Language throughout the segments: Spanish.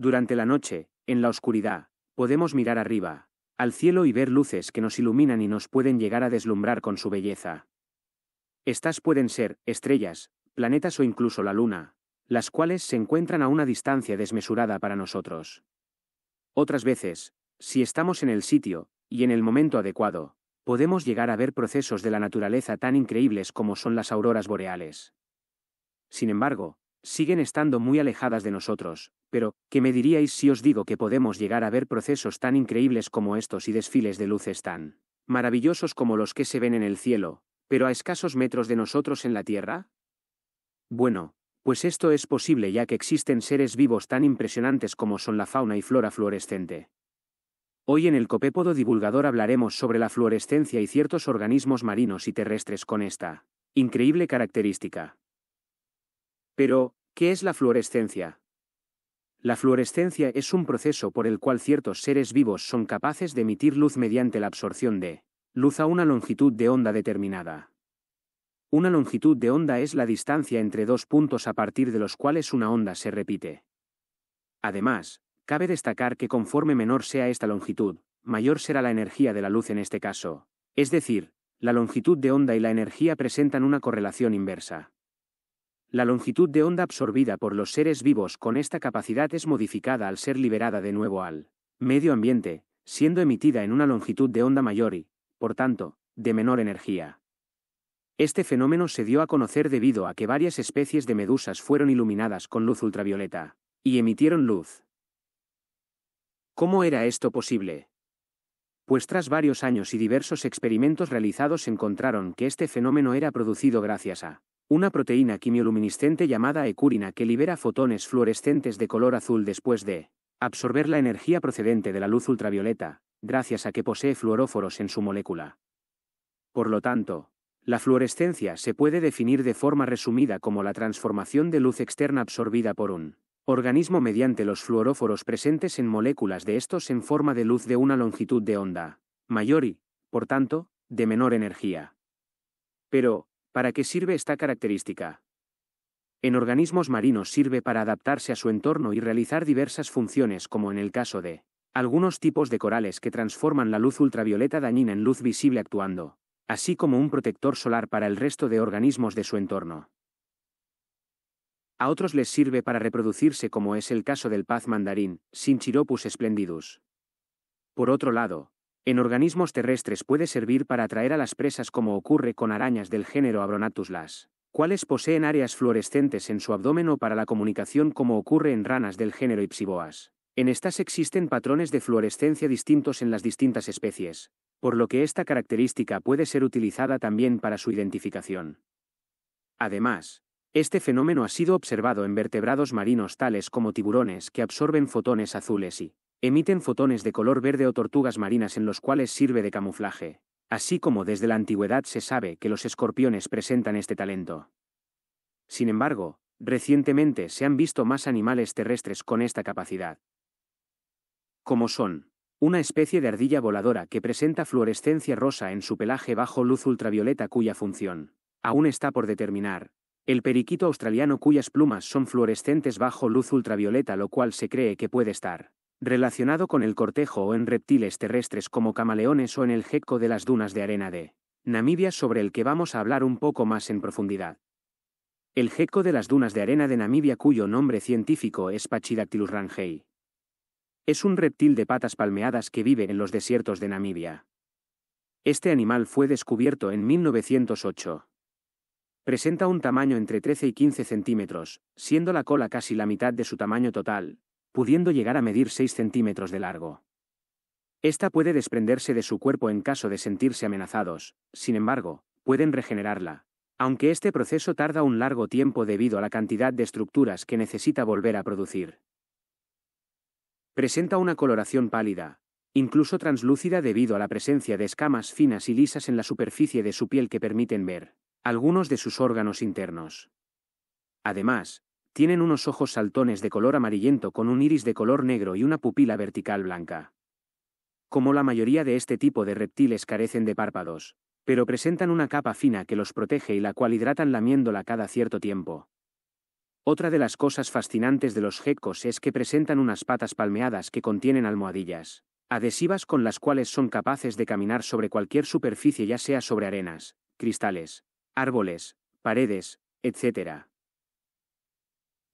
Durante la noche, en la oscuridad, podemos mirar arriba, al cielo y ver luces que nos iluminan y nos pueden llegar a deslumbrar con su belleza. Estas pueden ser estrellas, planetas o incluso la luna, las cuales se encuentran a una distancia desmesurada para nosotros. Otras veces, si estamos en el sitio, y en el momento adecuado, podemos llegar a ver procesos de la naturaleza tan increíbles como son las auroras boreales. Sin embargo, siguen estando muy alejadas de nosotros, pero, ¿qué me diríais si os digo que podemos llegar a ver procesos tan increíbles como estos y desfiles de luces tan maravillosos como los que se ven en el cielo, pero a escasos metros de nosotros en la Tierra? Bueno, pues esto es posible ya que existen seres vivos tan impresionantes como son la fauna y flora fluorescente. Hoy en el Copépodo Divulgador hablaremos sobre la fluorescencia y ciertos organismos marinos y terrestres con esta increíble característica. Pero, ¿Qué es la fluorescencia? La fluorescencia es un proceso por el cual ciertos seres vivos son capaces de emitir luz mediante la absorción de luz a una longitud de onda determinada. Una longitud de onda es la distancia entre dos puntos a partir de los cuales una onda se repite. Además, cabe destacar que conforme menor sea esta longitud, mayor será la energía de la luz en este caso. Es decir, la longitud de onda y la energía presentan una correlación inversa. La longitud de onda absorbida por los seres vivos con esta capacidad es modificada al ser liberada de nuevo al medio ambiente, siendo emitida en una longitud de onda mayor y, por tanto, de menor energía. Este fenómeno se dio a conocer debido a que varias especies de medusas fueron iluminadas con luz ultravioleta, y emitieron luz. ¿Cómo era esto posible? Pues tras varios años y diversos experimentos realizados encontraron que este fenómeno era producido gracias a una proteína quimioluminiscente llamada ecurina que libera fotones fluorescentes de color azul después de absorber la energía procedente de la luz ultravioleta, gracias a que posee fluoróforos en su molécula. Por lo tanto, la fluorescencia se puede definir de forma resumida como la transformación de luz externa absorbida por un organismo mediante los fluoróforos presentes en moléculas de estos en forma de luz de una longitud de onda mayor y, por tanto, de menor energía. Pero, ¿Para qué sirve esta característica? En organismos marinos sirve para adaptarse a su entorno y realizar diversas funciones como en el caso de algunos tipos de corales que transforman la luz ultravioleta dañina en luz visible actuando, así como un protector solar para el resto de organismos de su entorno. A otros les sirve para reproducirse como es el caso del paz mandarín, Sinchiropus splendidus. Por otro lado, en organismos terrestres puede servir para atraer a las presas como ocurre con arañas del género Abronatus las, cuales poseen áreas fluorescentes en su abdomen o para la comunicación como ocurre en ranas del género Ipsiboas. En estas existen patrones de fluorescencia distintos en las distintas especies, por lo que esta característica puede ser utilizada también para su identificación. Además, este fenómeno ha sido observado en vertebrados marinos tales como tiburones que absorben fotones azules y, Emiten fotones de color verde o tortugas marinas en los cuales sirve de camuflaje, así como desde la antigüedad se sabe que los escorpiones presentan este talento. Sin embargo, recientemente se han visto más animales terrestres con esta capacidad. Como son, una especie de ardilla voladora que presenta fluorescencia rosa en su pelaje bajo luz ultravioleta cuya función, aún está por determinar, el periquito australiano cuyas plumas son fluorescentes bajo luz ultravioleta lo cual se cree que puede estar relacionado con el cortejo o en reptiles terrestres como camaleones o en el gecko de las dunas de arena de Namibia sobre el que vamos a hablar un poco más en profundidad. El gecko de las dunas de arena de Namibia cuyo nombre científico es Pachydactylus rangei. Es un reptil de patas palmeadas que vive en los desiertos de Namibia. Este animal fue descubierto en 1908. Presenta un tamaño entre 13 y 15 centímetros, siendo la cola casi la mitad de su tamaño total, pudiendo llegar a medir 6 centímetros de largo. Esta puede desprenderse de su cuerpo en caso de sentirse amenazados, sin embargo, pueden regenerarla, aunque este proceso tarda un largo tiempo debido a la cantidad de estructuras que necesita volver a producir. Presenta una coloración pálida, incluso translúcida debido a la presencia de escamas finas y lisas en la superficie de su piel que permiten ver algunos de sus órganos internos. Además, tienen unos ojos saltones de color amarillento con un iris de color negro y una pupila vertical blanca. Como la mayoría de este tipo de reptiles carecen de párpados, pero presentan una capa fina que los protege y la cual hidratan lamiéndola cada cierto tiempo. Otra de las cosas fascinantes de los geckos es que presentan unas patas palmeadas que contienen almohadillas, adhesivas con las cuales son capaces de caminar sobre cualquier superficie ya sea sobre arenas, cristales, árboles, paredes, etc.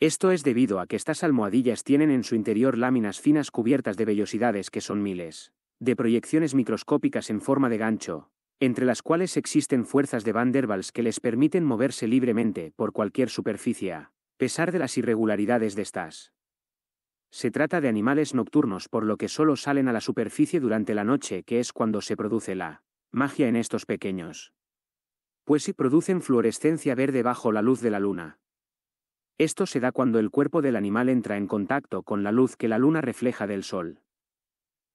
Esto es debido a que estas almohadillas tienen en su interior láminas finas cubiertas de vellosidades que son miles, de proyecciones microscópicas en forma de gancho, entre las cuales existen fuerzas de Van der Waals que les permiten moverse libremente por cualquier superficie, a pesar de las irregularidades de estas. Se trata de animales nocturnos por lo que solo salen a la superficie durante la noche que es cuando se produce la magia en estos pequeños. Pues si producen fluorescencia verde bajo la luz de la luna, esto se da cuando el cuerpo del animal entra en contacto con la luz que la luna refleja del sol.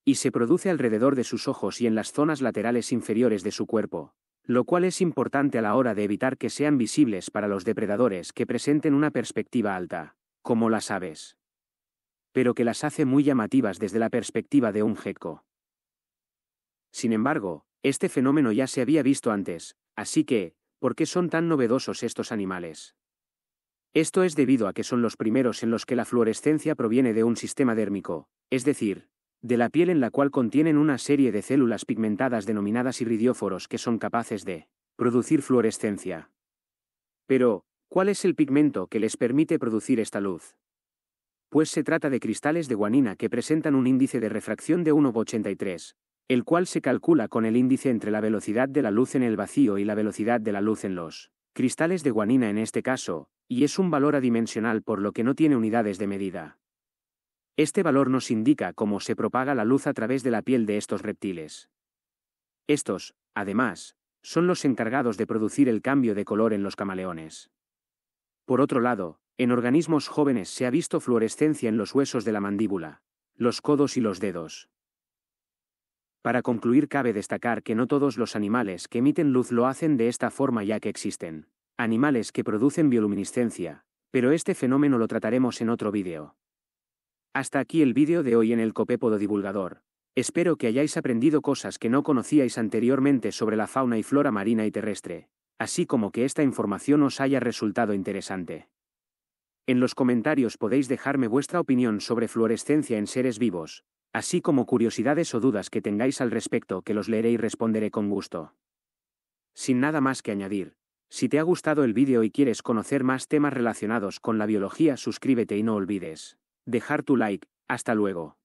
Y se produce alrededor de sus ojos y en las zonas laterales inferiores de su cuerpo, lo cual es importante a la hora de evitar que sean visibles para los depredadores que presenten una perspectiva alta, como las aves. Pero que las hace muy llamativas desde la perspectiva de un gecko. Sin embargo, este fenómeno ya se había visto antes, así que, ¿por qué son tan novedosos estos animales? Esto es debido a que son los primeros en los que la fluorescencia proviene de un sistema dérmico, es decir, de la piel en la cual contienen una serie de células pigmentadas denominadas iridióforos que son capaces de producir fluorescencia. Pero, ¿cuál es el pigmento que les permite producir esta luz? Pues se trata de cristales de guanina que presentan un índice de refracción de 1,83, el cual se calcula con el índice entre la velocidad de la luz en el vacío y la velocidad de la luz en los cristales de guanina en este caso, y es un valor adimensional por lo que no tiene unidades de medida. Este valor nos indica cómo se propaga la luz a través de la piel de estos reptiles. Estos, además, son los encargados de producir el cambio de color en los camaleones. Por otro lado, en organismos jóvenes se ha visto fluorescencia en los huesos de la mandíbula, los codos y los dedos. Para concluir cabe destacar que no todos los animales que emiten luz lo hacen de esta forma ya que existen animales que producen bioluminiscencia, pero este fenómeno lo trataremos en otro vídeo. Hasta aquí el vídeo de hoy en el Copépodo Divulgador. Espero que hayáis aprendido cosas que no conocíais anteriormente sobre la fauna y flora marina y terrestre, así como que esta información os haya resultado interesante. En los comentarios podéis dejarme vuestra opinión sobre fluorescencia en seres vivos, así como curiosidades o dudas que tengáis al respecto que los leeré y responderé con gusto. Sin nada más que añadir, si te ha gustado el vídeo y quieres conocer más temas relacionados con la biología suscríbete y no olvides dejar tu like, hasta luego.